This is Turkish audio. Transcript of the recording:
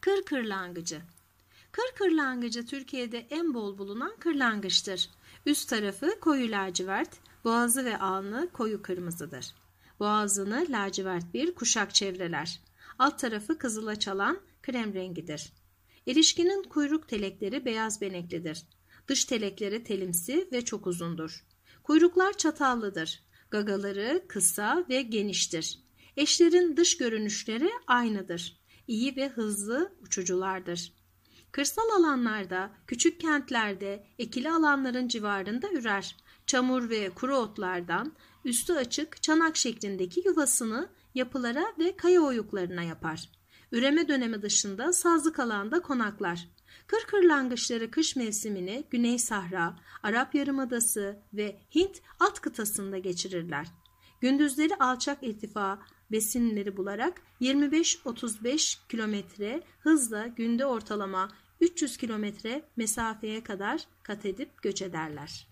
Kır kırlangıcı Kır kırlangıcı Türkiye'de en bol bulunan kırlangıçtır. Üst tarafı koyu lacivert, boğazı ve alnı koyu kırmızıdır. Boğazını lacivert bir kuşak çevreler. Alt tarafı kızıla çalan krem rengidir. Erişkinin kuyruk telekleri beyaz beneklidir. Dış telekleri telimsi ve çok uzundur. Kuyruklar çatallıdır. Gagaları kısa ve geniştir. Eşlerin dış görünüşleri aynıdır iyi ve hızlı uçuculardır. Kırsal alanlarda, küçük kentlerde, ekili alanların civarında ürer. Çamur ve kuru otlardan üstü açık çanak şeklindeki yuvasını yapılara ve kaya oyuklarına yapar. Üreme dönemi dışında sazlık alanda konaklar. Kır kırlangıçları kış mevsimini Güney Sahra, Arap Yarımadası ve Hint alt kıtasında geçirirler. Gündüzleri alçak irtifa besinleri bularak 25-35 kilometre hızla günde ortalama 300 kilometre mesafeye kadar kat edip göç ederler.